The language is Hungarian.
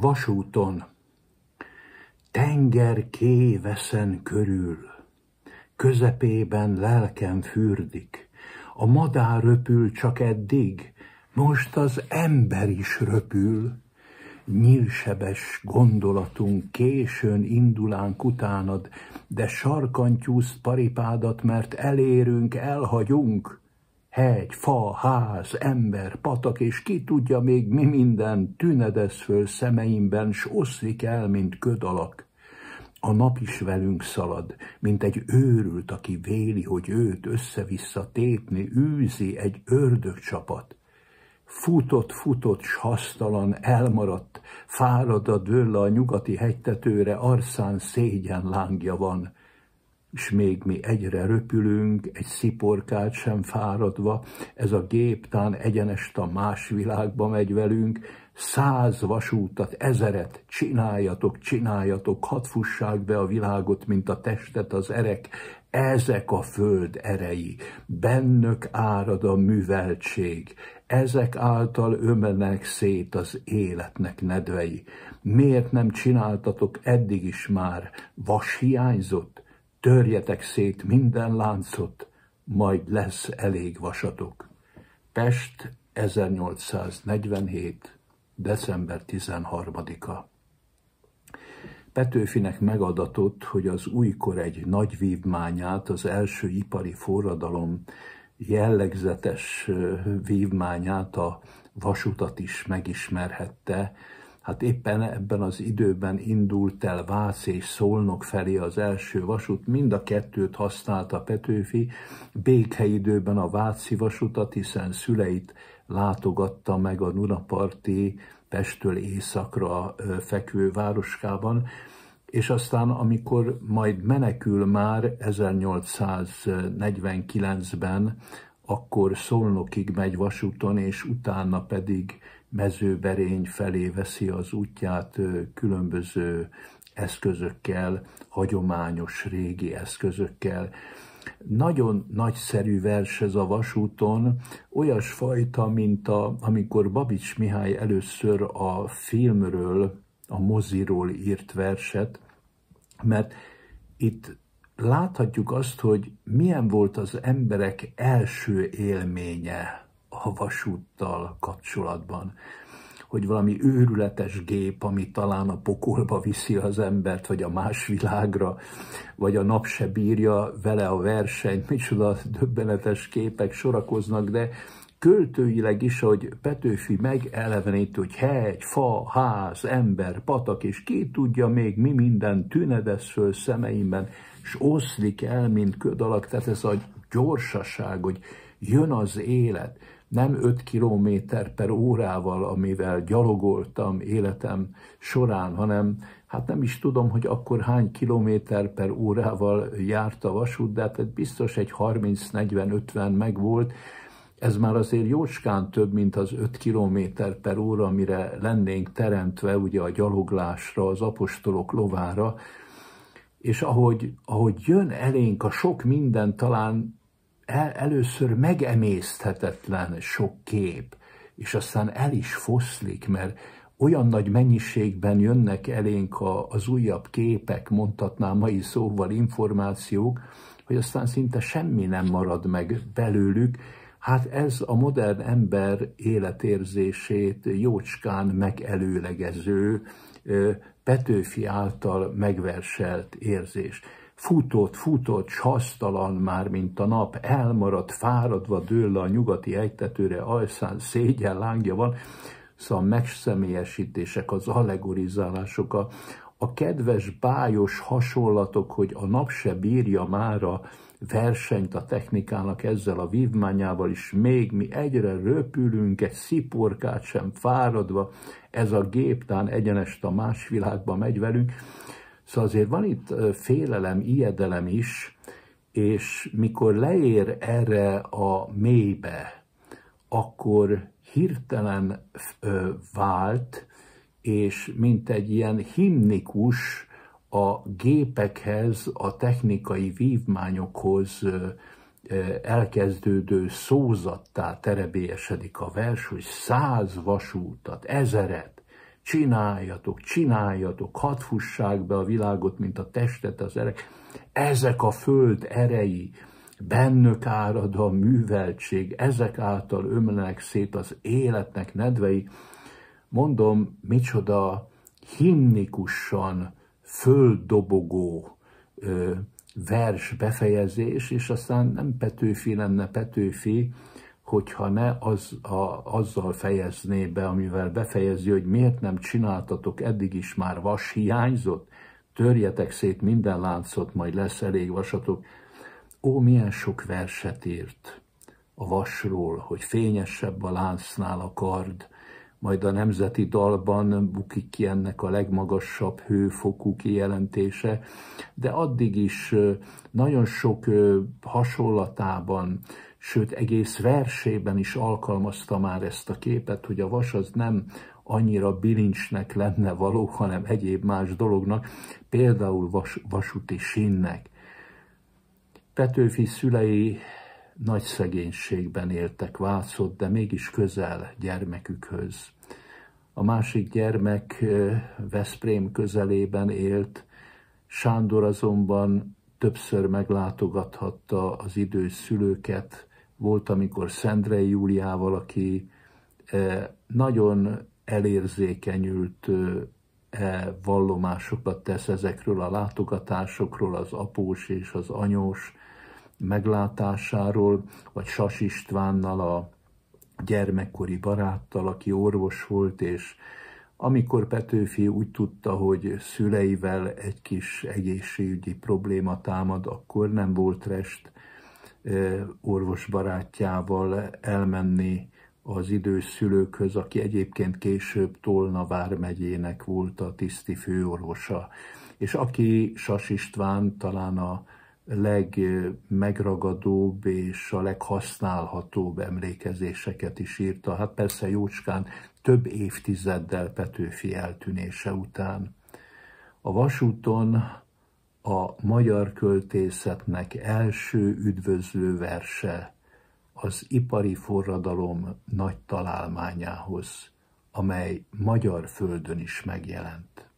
vasúton. Tenger kéveszen körül, közepében lelkem fürdik, a madár röpül csak eddig, most az ember is röpül. Nyílsebes gondolatunk későn indulánk utánad, de sarkantyúsz paripádat, mert elérünk, elhagyunk, Hegy, fa, ház, ember, patak, és ki tudja még mi minden tünedez föl szemeimben, s oszlik el, mint köd alak. A nap is velünk szalad, mint egy őrült, aki véli, hogy őt össze-vissza tépni űzi egy ördögcsapat. Futott, futott, s hasztalan, elmaradt, fárad a dőlle a nyugati hegytetőre, arszán szégyen lángja van – és még mi egyre röpülünk, egy sziporkát sem fáradva, ez a gép tán egyenest a más világba megy velünk, száz vasútat, ezeret, csináljatok, csináljatok, hadd fussák be a világot, mint a testet az erek, ezek a föld erei, bennök árad a műveltség, ezek által ömlenek szét az életnek nedvei. Miért nem csináltatok eddig is már? Vas hiányzott? törjetek szét minden láncot, majd lesz elég vasatok. Pest 1847. december 13-a. Petőfinek megadatott, hogy az újkor egy nagy vívmányát, az első ipari forradalom jellegzetes vívmányát, a vasutat is megismerhette, Hát éppen ebben az időben indult el Vác és Szolnok felé az első vasút, mind a kettőt használta Petőfi, békeidőben a Váci vasutat, hiszen szüleit látogatta meg a Nunaparti Pestől északra fekvő városkában, és aztán, amikor majd menekül már 1849-ben, akkor Szolnokig megy vasúton, és utána pedig mezőberény felé veszi az útját különböző eszközökkel, hagyományos régi eszközökkel. Nagyon nagyszerű vers ez a vasúton, olyas fajta mint a, amikor Babics Mihály először a filmről, a moziról írt verset, mert itt láthatjuk azt, hogy milyen volt az emberek első élménye a vasúttal kapcsolatban hogy valami őrületes gép, ami talán a pokolba viszi az embert, vagy a más világra, vagy a nap se bírja vele a versenyt, micsoda döbbenetes képek sorakoznak, de költőileg is, hogy Petőfi megelevenít, hogy hegy, fa, ház, ember, patak, és ki tudja még mi minden tünedes föl szemeimben, és oszlik el, mint köd alak, tehát ez a gyorsaság, hogy jön az élet, nem 5 km per órával, amivel gyalogoltam életem során, hanem hát nem is tudom, hogy akkor hány kilométer per órával járt a vasút, de hát biztos egy 30-40-50 meg volt, ez már azért jócskán több, mint az 5 km per óra, amire lennénk teremtve ugye a gyaloglásra, az apostolok lovára, és ahogy, ahogy jön elénk a sok minden, talán el, először megemészthetetlen sok kép, és aztán el is foszlik, mert olyan nagy mennyiségben jönnek elénk a, az újabb képek, mondhatnám mai szóval információk, hogy aztán szinte semmi nem marad meg belőlük. Hát ez a modern ember életérzését jócskán megelőlegező, Petőfi által megverselt érzés. Futott, futott, sasztalan már, mint a nap, elmaradt, fáradva dől le a nyugati egytetőre, ajszán szégyen lángja van, szóval a megszemélyesítések, az allegorizálások, a, a kedves, bájos hasonlatok, hogy a nap se bírja már a versenyt a technikának ezzel a vívmányával is, még mi egyre röpülünk, egy sziporkát sem fáradva, ez a géptán egyenest a más világba megy velünk, Szóval azért van itt félelem, ijedelem is, és mikor leér erre a mélybe, akkor hirtelen vált, és mint egy ilyen himnikus a gépekhez, a technikai vívmányokhoz elkezdődő szózattá terebélyesedik a vers, hogy száz vasútat, ezeret, csináljatok, csináljatok, hadd fussák be a világot, mint a testet az erek. Ezek a föld erei, bennök árad a műveltség, ezek által ömlenek szét az életnek nedvei. Mondom, micsoda himnikusan földdobogó vers befejezés, és aztán nem Petőfi lenne Petőfi, hogyha ne az, a, azzal fejezné be, amivel befejezi, hogy miért nem csináltatok, eddig is már vas hiányzott, törjetek szét minden láncot, majd lesz elég vasatok. Ó, milyen sok verset írt a vasról, hogy fényesebb a láncnál a kard, majd a nemzeti dalban bukik ki ennek a legmagasabb hőfokú kijelentése, de addig is nagyon sok hasonlatában, sőt egész versében is alkalmazta már ezt a képet, hogy a vas az nem annyira bilincsnek lenne való, hanem egyéb más dolognak, például vas, vasúti sinnek. Petőfi szülei nagy szegénységben éltek Vácot, de mégis közel gyermekükhöz. A másik gyermek Veszprém közelében élt, Sándor azonban többször meglátogathatta az idős szülőket, volt, amikor Szendrei Júliával, aki nagyon elérzékenyült e vallomásokat tesz ezekről a látogatásokról, az após és az anyós meglátásáról, vagy Sas Istvánnal a gyermekkori baráttal, aki orvos volt, és amikor Petőfi úgy tudta, hogy szüleivel egy kis egészségügyi probléma támad, akkor nem volt rest orvos barátjával elmenni az idős szülőkhöz, aki egyébként később Tolna vármegyének volt a tiszti főorvosa, és aki Sas István talán a legmegragadóbb és a leghasználhatóbb emlékezéseket is írta. Hát persze Jócskán több évtizeddel Petőfi eltűnése után. A vasúton a magyar költészetnek első üdvözlő verse az ipari forradalom nagy találmányához, amely magyar földön is megjelent.